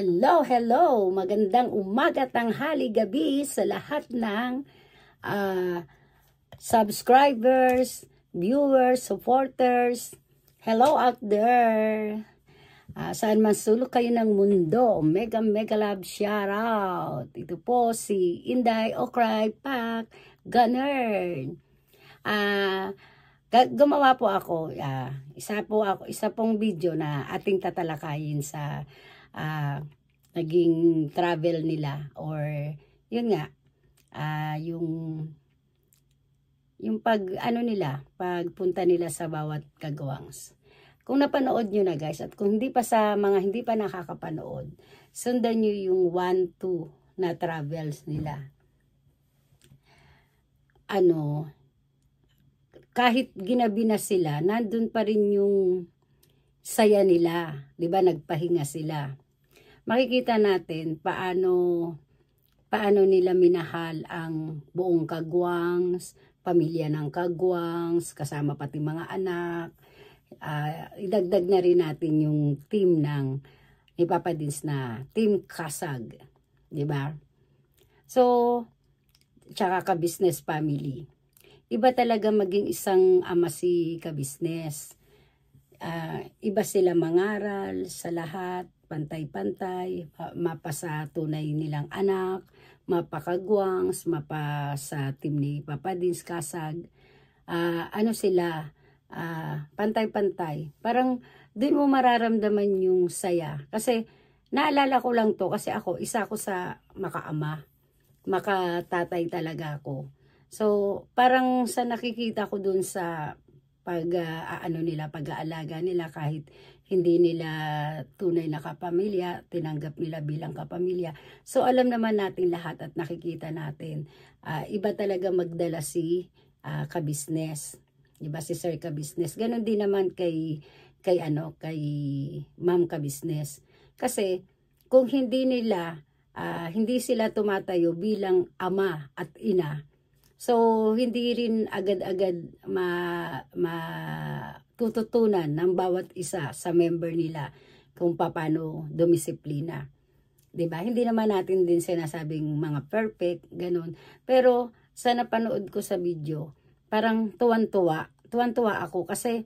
Hello, hello! Magandang umaga, tanghali, gabi sa lahat ng uh, subscribers, viewers, supporters. Hello out there! Uh, saan man sulok kayo ng mundo, mega mega love shout out. Ito po si Inday Okray Pak Gunner. Uh, gumawa po ako, uh, isa po ako, isa pong video na ating tatalakayin sa uh, naging travel nila or yun nga uh, yung yung pag ano nila pagpunta nila sa bawat kagawangs kung napanood nyo na guys at kung hindi pa sa mga hindi pa nakakapanood sundan nyo yung 1-2 na travels nila ano kahit ginabi na sila nandun pa rin yung saya nila, 'di ba? Nagpahinga sila. Makikita natin paano paano nila minahal ang buong Kagwangs, pamilya ng Kagwangs, kasama pati mga anak. Uh, idagdag na rin natin yung team ng ni Papa Dins na Team Kasag, 'di ba? So, tsaka ka business family. Iba talaga maging isang ama si ka business uh, iba sila mangaral sa lahat, pantay-pantay, mapasa tunay nilang anak, mapakagwangs, mapasa team ni Papa Dins Kasag. Uh, ano sila, uh, pantay-pantay. Parang doon mo mararamdaman yung saya. Kasi naalala ko lang to kasi ako, isa ako sa makaama. Makatatay talaga ako. So, parang sa nakikita ko doon sa pag uh, ano nila pag-aalaga nila kahit hindi nila tunay na kapamilya, tinanggap nila bilang kapamilya. So alam naman natin lahat at nakikita natin uh, iba talaga magdala si uh, ka-business. 'Di ba si Sir ka-business? ganun din naman kay kay ano, kay Ma'am ka-business. Kasi kung hindi nila uh, hindi sila tumatayo bilang ama at ina So, hindi rin agad-agad ma, matututunan ng bawat isa sa member nila kung paano dumisiplina. ba diba? Hindi naman natin din sinasabing mga perfect, ganun. Pero, sa napanood ko sa video, parang tuwan-tuwa. Tuwan-tuwa ako kasi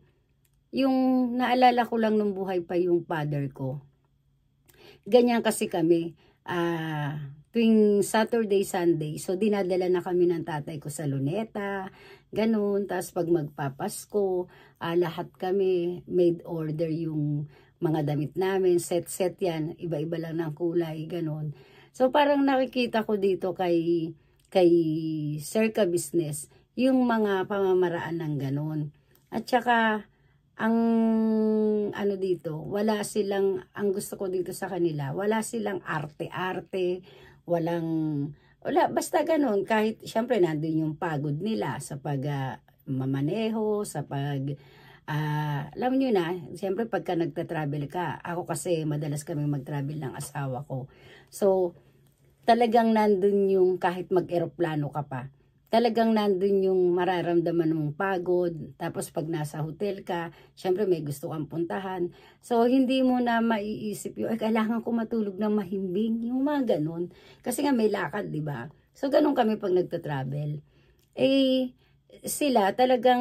yung naalala ko lang nung buhay pa yung father ko. Ganyan kasi kami. Ah... Uh, tuwing Saturday, Sunday. So, dinadala na kami ng tatay ko sa luneta, ganun. Tapos, pag magpapasko, ah, lahat kami made order yung mga damit namin. Set-set yan. Iba-iba lang ng kulay, ganun. So, parang nakikita ko dito kay, kay Circa Business, yung mga pamamaraan ng ganun. At saka, ang ano dito, wala silang, ang gusto ko dito sa kanila, wala silang arte-arte, walang, wala, basta ganun. Kahit, syempre, nandoon yung pagod nila sa pag uh, mamaneho, sa pag, uh, alam nyo na, syempre pagka nagta-travel ka, ako kasi madalas kami mag-travel ng asawa ko. So, talagang nandun yung kahit mag eroplano ka pa talagang nandun yung mararamdaman mong pagod. Tapos pag nasa hotel ka, syempre may gusto kang puntahan. So, hindi mo na maiisip yung, ay, kailangan ko matulog ng mahimbing. Yung mga ganun. Kasi nga may lakad, di ba? So, ganun kami pag nagta-travel. Eh, sila talagang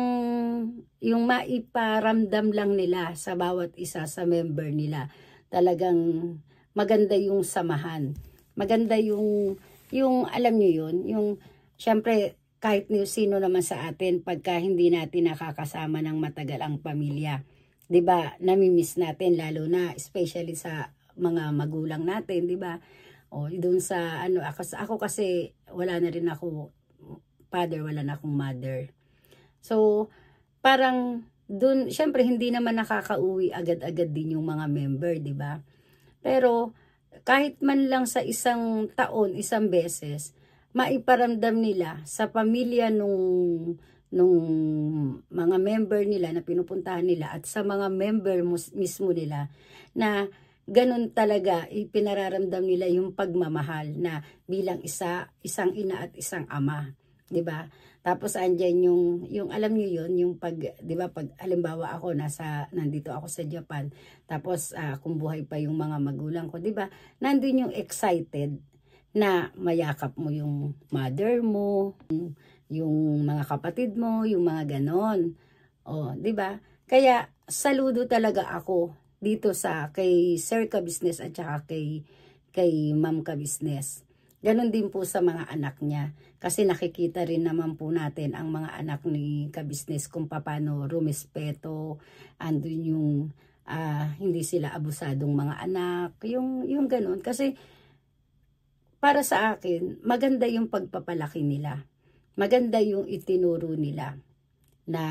yung maiparamdam lang nila sa bawat isa sa member nila. Talagang maganda yung samahan. Maganda yung, yung alam nyo yun, yung syempre kahit ni sino naman sa atin pagka hindi natin nakakasama ng matagal ang pamilya. 'Di ba? Namimiss natin lalo na especially sa mga magulang natin, 'di ba? O doon sa ano ako, ako kasi wala na rin ako father, wala na akong mother. So parang doon syempre hindi naman nakakauwi agad-agad din yung mga member, 'di ba? Pero kahit man lang sa isang taon, isang beses, maiparamdam nila sa pamilya nung nung mga member nila na pinupuntahan nila at sa mga member mismo nila na ganun talaga ipinararamdam nila yung pagmamahal na bilang isa isang ina at isang ama 'di ba tapos andiyan yung yung alam niyo yon yung pag 'di ba pag halimbawa ako nasa nandito ako sa Japan tapos uh, kung buhay pa yung mga magulang ko 'di ba nandoon yung excited na mayakap mo yung mother mo, yung mga kapatid mo, yung mga ganon. O, di ba? Kaya saludo talaga ako dito sa kay Sir Ka at saka kay kay Ma'am Ka Business. Ganon din po sa mga anak niya. Kasi nakikita rin naman po natin ang mga anak ni Ka kung paano rumespeto, andun yung uh, hindi sila abusadong mga anak, yung yung ganon kasi para sa akin, maganda yung pagpapalaki nila. Maganda yung itinuro nila na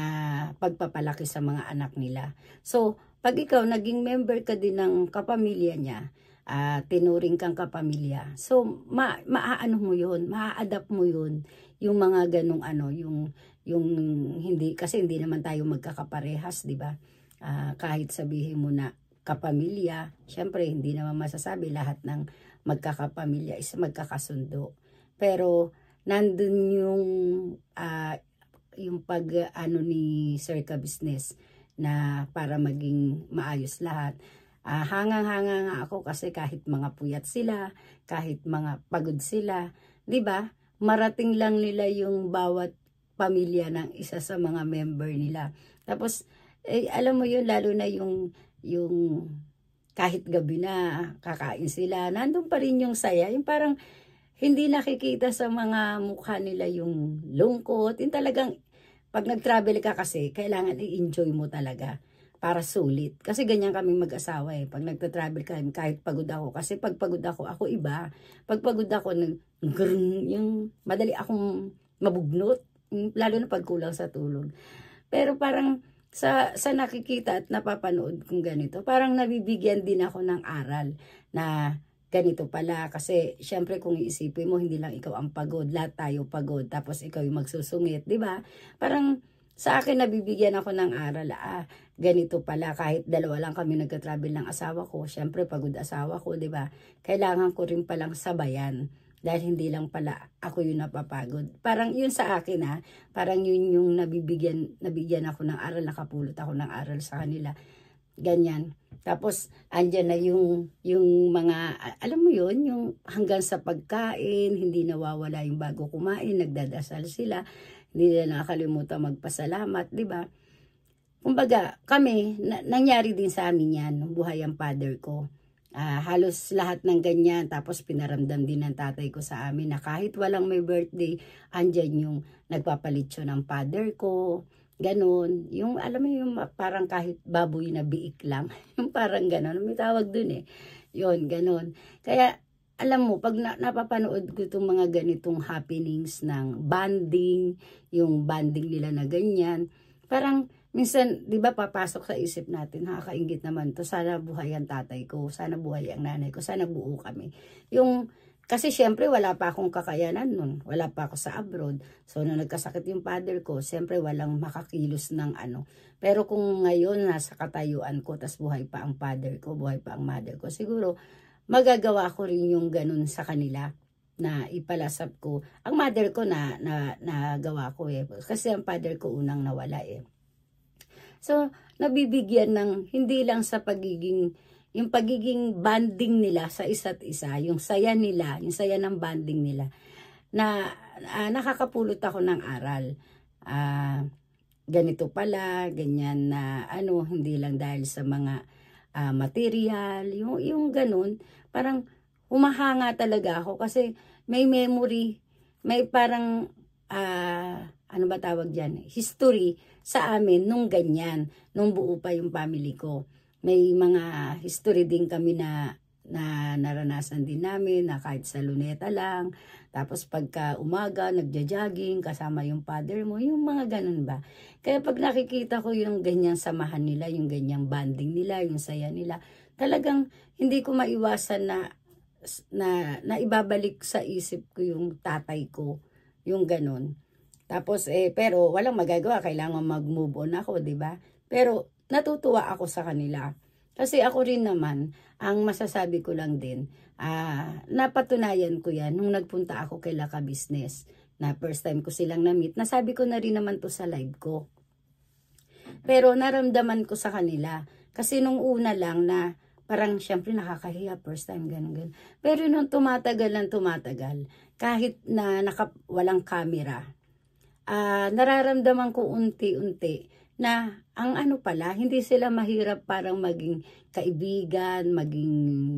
pagpapalaki sa mga anak nila. So, pag ikaw naging member ka din ng kapamilya niya, uh, tinuring kang kapamilya, so ma maaano mo yun, maa-adapt mo yun, yung mga ganong ano, yung, yung hindi, kasi hindi naman tayo magkakaparehas, di ba? Uh, kahit sabihin mo na kapamilya, syempre hindi naman masasabi lahat ng magkakapamilya, is magkakasundo. Pero nandun yung uh, yung pag ano ni Circa Business na para maging maayos lahat. Uh, hangang-hanga nga ako kasi kahit mga puyat sila, kahit mga pagod sila, 'di ba? Marating lang nila yung bawat pamilya ng isa sa mga member nila. Tapos eh, alam mo yun lalo na yung yung kahit gabi na kakain sila, nandun pa rin yung saya. Yung parang hindi nakikita sa mga mukha nila yung lungkot. Yung talagang pag nag-travel ka kasi, kailangan i-enjoy mo talaga para sulit. Kasi ganyan kaming mag-asawa eh. Pag nagta-travel kami, kahit pagod ako. Kasi pag pagod ako, ako iba. Pag pagod ako, nag yung madali akong mabugnot. Lalo na pag kulang sa tulog. Pero parang sa, sa nakikita at napapanood kong ganito, parang nabibigyan din ako ng aral na ganito pala. Kasi syempre kung iisipin mo, hindi lang ikaw ang pagod, lahat tayo pagod, tapos ikaw yung magsusungit, di ba? Parang sa akin nabibigyan ako ng aral, ah, ganito pala, kahit dalawa lang kami nagka-travel ng asawa ko, syempre pagod asawa ko, di ba? Kailangan ko rin palang sabayan dahil hindi lang pala ako yung napapagod. Parang yun sa akin ha. Parang yun yung nabibigyan, nabigyan ako ng aral, nakapulot ako ng aral sa kanila. Ganyan. Tapos, andyan na yung, yung mga, alam mo yun, yung hanggang sa pagkain, hindi nawawala yung bago kumain, nagdadasal sila, hindi na nakakalimutan magpasalamat, di ba? Kumbaga, kami, na, nangyari din sa amin yan, nung buhay ang father ko uh, halos lahat ng ganyan. Tapos pinaramdam din ng tatay ko sa amin na kahit walang may birthday, andyan yung nagpapalitsyo ng father ko. Ganon. Yung alam mo yung parang kahit baboy na biik lang. yung parang ganon. May tawag dun eh. Yun, ganon. Kaya alam mo, pag na napapanood ko itong mga ganitong happenings ng banding, yung banding nila na ganyan, parang minsan, di ba, papasok sa isip natin, nakakaingit naman to, sana buhay ang tatay ko, sana buhay ang nanay ko, sana buo kami. Yung, kasi syempre, wala pa akong kakayanan nun, wala pa ako sa abroad. So, nung nagkasakit yung father ko, syempre, walang makakilos ng ano. Pero kung ngayon, nasa katayuan ko, tas buhay pa ang father ko, buhay pa ang mother ko, siguro, magagawa ko rin yung ganun sa kanila na ipalasap ko. Ang mother ko na, na, na gawa ko eh. Kasi ang father ko unang nawala eh. So, nabibigyan ng hindi lang sa pagiging yung pagiging banding nila sa isa't isa, yung saya nila, yung saya ng banding nila, na uh, nakakapulot ako ng aral. Uh, ganito pala, ganyan na ano, hindi lang dahil sa mga uh, material, yung, yung ganun. Parang humahanga talaga ako kasi may memory, may parang uh, ano ba tawag dyan, history sa amin nung ganyan, nung buo pa yung family ko. May mga history din kami na na naranasan din namin na kahit sa luneta lang. Tapos pagka umaga, nagja-jogging, kasama yung father mo, yung mga ganun ba. Kaya pag nakikita ko yung ganyang samahan nila, yung ganyang banding nila, yung saya nila, talagang hindi ko maiwasan na, na, na ibabalik sa isip ko yung tatay ko, yung ganun. Tapos eh pero walang magagawa kailangan mag-move on ako, 'di ba? Pero natutuwa ako sa kanila. Kasi ako rin naman, ang masasabi ko lang din, ah, napatunayan ko 'yan nung nagpunta ako kay Laka Business na first time ko silang na-meet. Nasabi ko na rin naman 'to sa live ko. Pero naramdaman ko sa kanila kasi nung una lang na parang syempre nakakahiya first time ganun ganun. Pero nung tumatagal lang tumatagal kahit na naka, walang camera uh, nararamdaman ko unti-unti na ang ano pala, hindi sila mahirap parang maging kaibigan, maging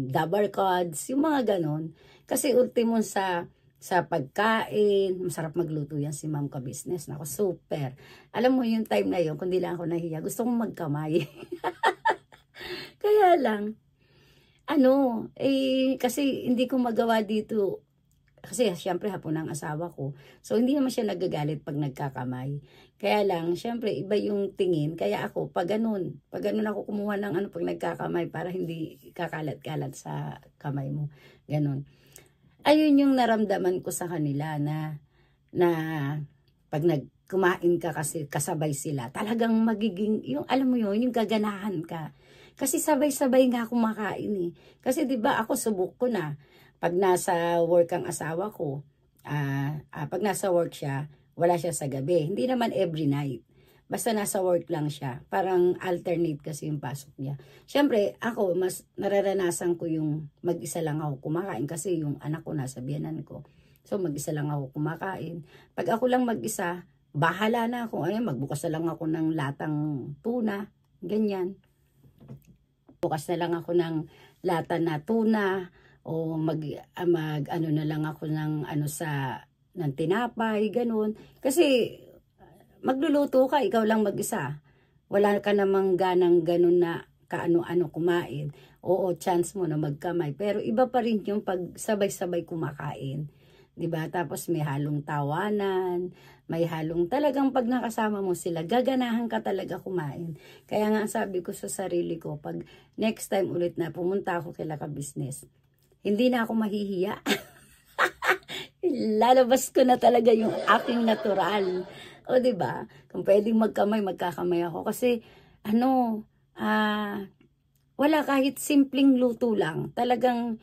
double cards, yung mga ganon. Kasi ultimo sa sa pagkain, masarap magluto yan si ma'am ka-business. Nako, super. Alam mo yung time na yun, kundi lang ako nahiya, gusto kong magkamay. Kaya lang, ano, eh, kasi hindi ko magawa dito kasi syempre hapon ang asawa ko. So hindi naman siya nagagalit pag nagkakamay. Kaya lang, syempre iba yung tingin. Kaya ako, pag ganun, pag ganun ako kumuha ng ano pag nagkakamay para hindi kakalat-kalat sa kamay mo. Ganun. Ayun yung naramdaman ko sa kanila na na pag nagkumain ka kasi kasabay sila, talagang magiging, yung alam mo yun, yung gaganahan ka. Kasi sabay-sabay nga kumakain eh. Kasi 'di ba ako subok ko na pag nasa work ang asawa ko, uh, uh, pag nasa work siya, wala siya sa gabi. Hindi naman every night. Basta nasa work lang siya. Parang alternate kasi yung pasok niya. Siyempre, ako, mas nararanasan ko yung mag-isa lang ako kumakain kasi yung anak ko nasa biyanan ko. So, mag-isa lang ako kumakain. Pag ako lang mag-isa, bahala na ako. Ay, magbukas na lang ako ng latang tuna. Ganyan. Bukas na lang ako ng lata na tuna o mag, ah, mag ano na lang ako ng ano sa ng tinapay, ganun. Kasi magluluto ka, ikaw lang mag-isa. Wala ka namang ganang ganun na kaano-ano kumain. Oo, chance mo na magkamay. Pero iba pa rin yung pag sabay-sabay kumakain. 'di ba? Tapos may halong tawanan, may halong talagang pag nakasama mo sila, gaganahan ka talaga kumain. Kaya nga sabi ko sa sarili ko, pag next time ulit na pumunta ako kay ka business, hindi na ako mahihiya. Lalabas ko na talaga yung aking natural. O, di ba? Kung pwedeng magkamay, magkakamay ako. Kasi, ano, ah, wala kahit simpleng luto lang. Talagang,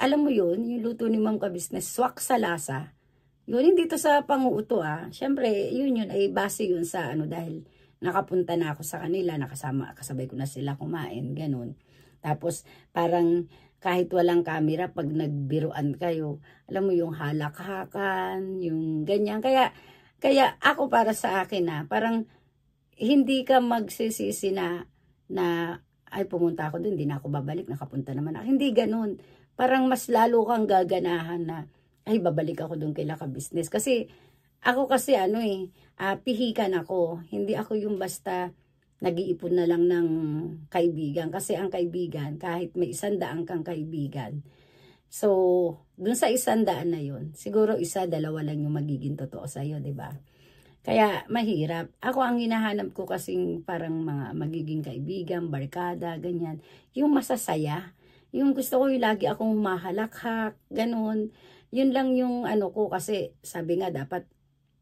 alam mo yun, yung luto ni Ma'am Kabisnes, swak sa lasa. Yun, hindi to sa panguuto ah. Siyempre, yun yun, ay base yun sa ano dahil nakapunta na ako sa kanila, nakasama, kasabay ko na sila kumain, ganun. Tapos, parang kahit walang camera, pag nagbiruan kayo, alam mo yung halakhakan, yung ganyan. Kaya, kaya ako para sa akin na, ah, parang hindi ka magsisisi na, na ay pumunta ako doon hindi na ako babalik, nakapunta naman ako. Hindi ganun. Parang mas lalo kang gaganahan na, ay babalik ako doon kay Laka Business. Kasi, ako kasi ano eh, uh, pihikan ako. Hindi ako yung basta nag-iipon na lang ng kaibigan. Kasi ang kaibigan, kahit may isandaan kang kaibigan, so, dun sa isandaan na yun, siguro isa, dalawa lang yung magiging totoo sa'yo, ba diba? Kaya mahirap. Ako ang hinahanap ko kasing parang mga magiging kaibigan, barkada, ganyan. Yung masasaya. Yung gusto ko yung lagi akong mahalakhak, ganun. Yun lang yung ano ko kasi sabi nga dapat,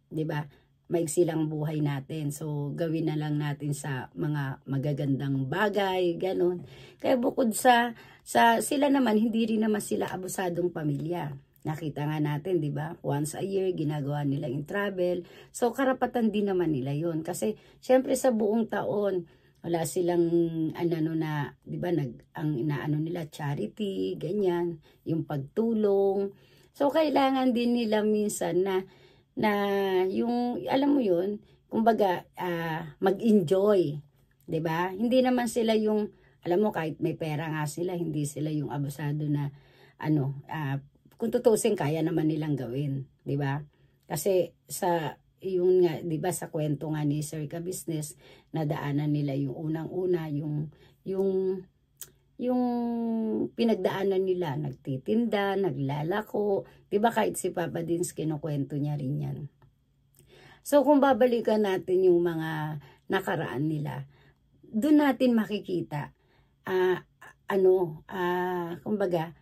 'di ba? maiksilang buhay natin. So, gawin na lang natin sa mga magagandang bagay, ganun. Kaya bukod sa, sa sila naman, hindi rin naman sila abusadong pamilya. Nakita nga natin, di ba? Once a year, ginagawa nila yung travel. So, karapatan din naman nila yon Kasi, syempre sa buong taon, wala silang ano, ano na, di ba, nag, ang inaano nila, charity, ganyan, yung pagtulong. So, kailangan din nila minsan na na yung, alam mo yun, kumbaga, uh, mag-enjoy. 'di ba Hindi naman sila yung, alam mo, kahit may pera nga sila, hindi sila yung abusado na, ano, uh, kung tutusin, kaya naman nilang gawin. 'di ba Kasi sa, yung nga, di ba sa kwento nga ni Sir Ka Business, nadaanan nila yung unang-una, yung, yung yung pinagdaanan nila, nagtitinda, naglalako, 'di ba kahit si Papa Dins kinukuwento niya rin 'yan. So kung babalikan natin yung mga nakaraan nila, doon natin makikita uh, ano, uh, kumbaga,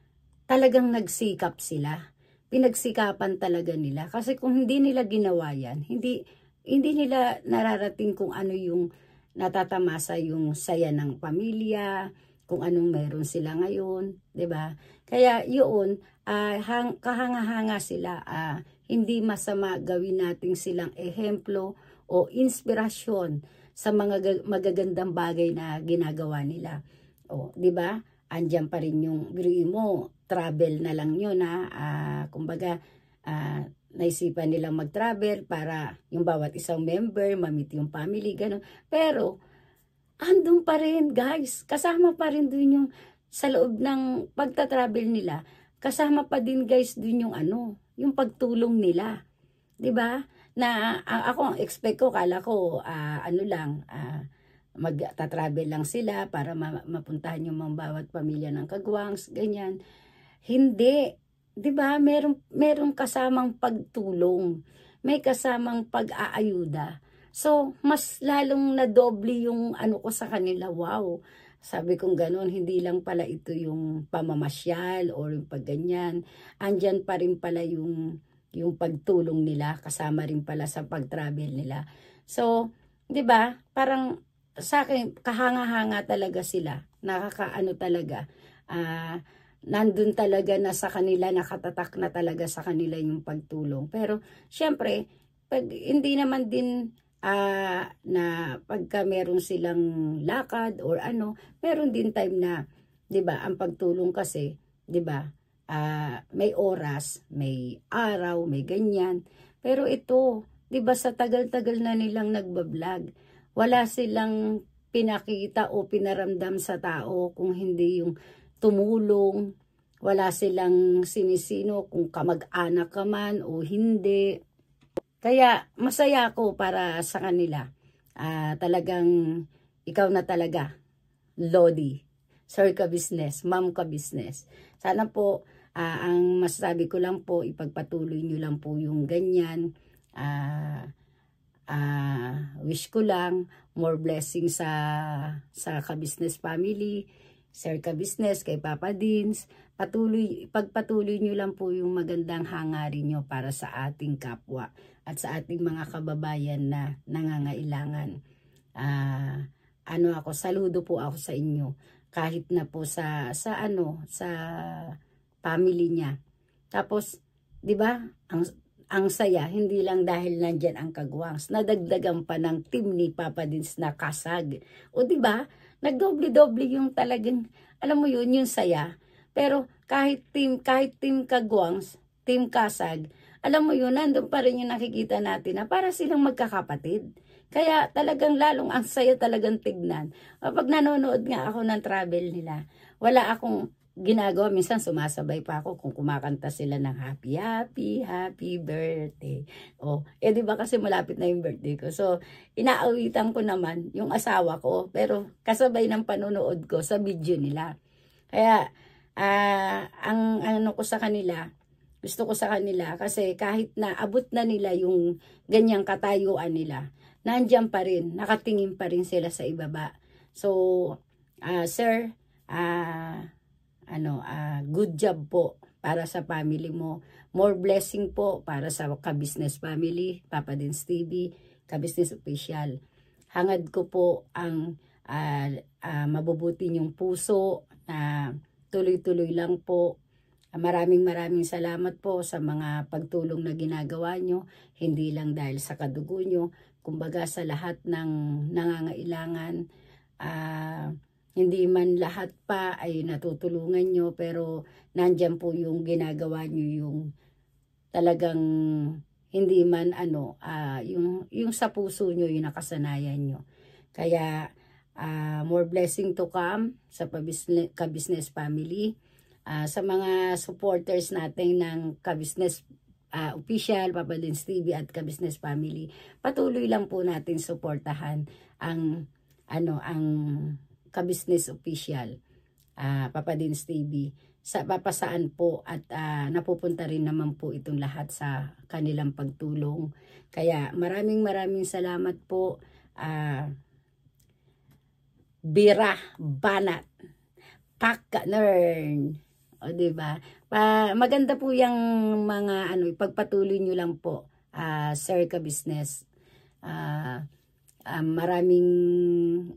talagang nagsikap sila. Pinagsikapan talaga nila kasi kung hindi nila ginawa 'yan, hindi hindi nila nararating kung ano yung natatamasa yung saya ng pamilya, kung anong meron sila ngayon, 'di ba? Kaya 'yun, uh, kahanga-hanga sila. Uh, hindi masama gawin nating silang ehemplo o inspirasyon sa mga magagandang bagay na ginagawa nila. O, 'di ba? Andiyan pa rin yung biruin mo, travel na lang 'yun ha. Uh, kumbaga uh, naisipan nilang mag-travel para yung bawat isang member, mamit yung family, ganun. Pero andun pa rin guys. Kasama pa rin dun yung sa loob ng pagta-travel nila. Kasama pa din guys dun yung ano, yung pagtulong nila. 'Di ba? Na uh, ako expect ko kala ko uh, ano lang uh, magta-travel lang sila para ma mapuntahan yung mga bawat pamilya ng kagwangs, ganyan. Hindi, 'di ba? Merong merong kasamang pagtulong. May kasamang pag-aayuda. So, mas lalong nadoble yung ano ko sa kanila, wow. Sabi kong ganun, hindi lang pala ito yung pamamasyal or yung pagganyan. Andyan pa rin pala yung, yung pagtulong nila, kasama rin pala sa pag-travel nila. So, di ba parang sa akin, kahanga-hanga talaga sila. Nakakaano talaga. Ah... Uh, nandun talaga na sa kanila, nakatatak na talaga sa kanila yung pagtulong. Pero, syempre, pag, hindi naman din uh, na pagka meron silang lakad or ano, meron din time na, 'di ba? Ang pagtulong kasi, 'di ba? Uh, may oras, may araw, may ganyan. Pero ito, 'di ba sa tagal-tagal na nilang nagba-vlog, wala silang pinakita o pinaramdam sa tao kung hindi yung tumulong, wala silang sinisino kung kamag-anak ka man o hindi kaya masaya ako para sa kanila. Uh, talagang ikaw na talaga, Lodi. Sir ka business, ma'am ka business. Sana po, uh, ang masasabi ko lang po, ipagpatuloy nyo lang po yung ganyan. Uh, uh, wish ko lang more blessing sa, sa ka-business family. Sir Ka Business, kay Papa Dins, patuloy, ipagpatuloy nyo lang po yung magandang hangarin nyo para sa ating kapwa at sa ating mga kababayan na nangangailangan. Uh, ano ako, saludo po ako sa inyo kahit na po sa sa ano, sa family niya. Tapos, 'di ba? Ang ang saya hindi lang dahil nandiyan ang kagwangs, nadagdagan pa ng team ni Papa Dins na kasag. O 'di ba? Nagdoble-doble yung talagang alam mo yun, yung saya. Pero kahit team kahit team kagwangs, team kasag, alam mo yun, nandun pa rin yung nakikita natin na para silang magkakapatid. Kaya talagang lalong ang saya talagang tignan. Kapag nanonood nga ako ng travel nila, wala akong ginagawa. Minsan sumasabay pa ako kung kumakanta sila ng happy, happy, happy birthday. O, eh di ba kasi malapit na yung birthday ko. So, inaawitan ko naman yung asawa ko. Pero kasabay ng panonood ko sa video nila. Kaya, uh, ang ano ko sa kanila, gusto ko sa kanila kasi kahit na abot na nila yung ganyang katayuan nila, nandiyan pa rin, nakatingin pa rin sila sa ibaba. So, uh, sir, uh, ano, uh, good job po para sa family mo. More blessing po para sa ka-business family, Papa Dins TV, ka-business official. Hangad ko po ang uh, uh, mabubuti niyong puso na uh, tuloy-tuloy lang po Maraming maraming salamat po sa mga pagtulong na ginagawa nyo, hindi lang dahil sa kadugo nyo, kumbaga sa lahat ng nangangailangan, uh, hindi man lahat pa ay natutulungan nyo, pero nandyan po yung ginagawa nyo yung talagang hindi man ano, uh, yung, yung sa puso nyo, yung nakasanayan nyo. Kaya, uh, more blessing to come sa kabisnes family Ah, sa mga supporters natin ng Kabusiness uh, Official, Papa Lins TV at Kabusiness Family. Patuloy lang po natin suportahan ang ano ang Kabusiness Official, uh, ah, Papa Lins TV. Sa papasaan po at uh, napupunta rin naman po itong lahat sa kanilang pagtulong. Kaya maraming maraming salamat po uh, Bira Banat Pak Nern. O, di ba? Pa, maganda po yung mga ano, pagpatuloy nyo lang po, uh, ah, Serica Business. Uh, ah, uh, ah, maraming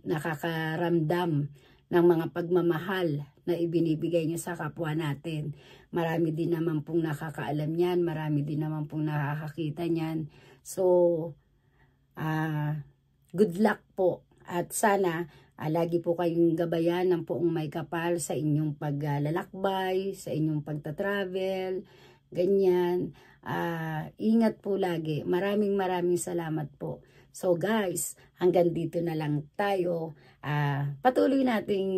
nakakaramdam ng mga pagmamahal na ibinibigay nyo sa kapwa natin. Marami din naman pong nakakaalam yan, marami din naman pong nakakakita yan. So, uh, good luck po. At sana Alagi ah, po kayong gabayan ng poong may kapal sa inyong paglalakbay, sa inyong pagta-travel, ganyan. Uh, ingat po lagi. Maraming maraming salamat po. So guys, hanggang dito na lang tayo. Uh, patuloy nating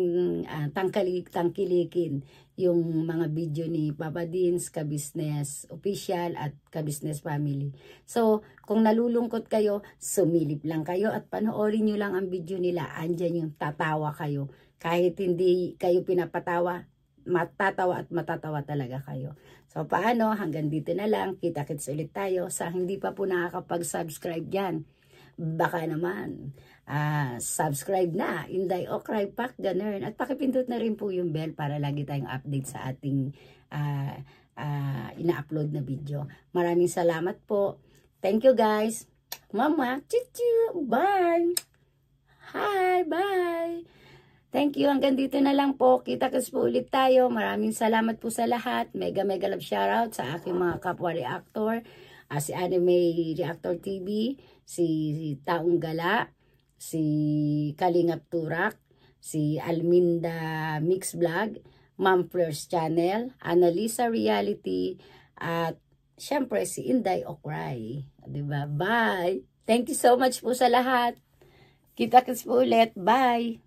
uh, tangkali, tangkilikin yung mga video ni Papa Dins, Kabisnes Official at Kabisnes Family. So, kung nalulungkot kayo, sumilip lang kayo at panoorin nyo lang ang video nila. Andyan yung tatawa kayo. Kahit hindi kayo pinapatawa, matatawa at matatawa talaga kayo. So paano? Hanggang dito na lang. Kita-kits ulit tayo sa hindi pa po nakakapag-subscribe dyan baka naman uh, subscribe na, Inday oh, cry Pack, ganun. At pakipindot na rin po yung bell para lagi tayong update sa ating uh, uh, ina-upload na video. Maraming salamat po. Thank you guys. Mama, chichu, bye. Hi, bye. Thank you. Hanggang dito na lang po. Kita kasi po ulit tayo. Maraming salamat po sa lahat. Mega mega love shoutout sa aking mga kapwa reactor. Uh, si Anime Reactor TV si Taong Gala, si Kalingap Turak, si Alminda Mix Vlog, Ma'am Fleurs Channel, Analisa Reality, at syempre si Inday Okray. Diba? Bye! Thank you so much po sa lahat. Kita-kits po ulit. Bye!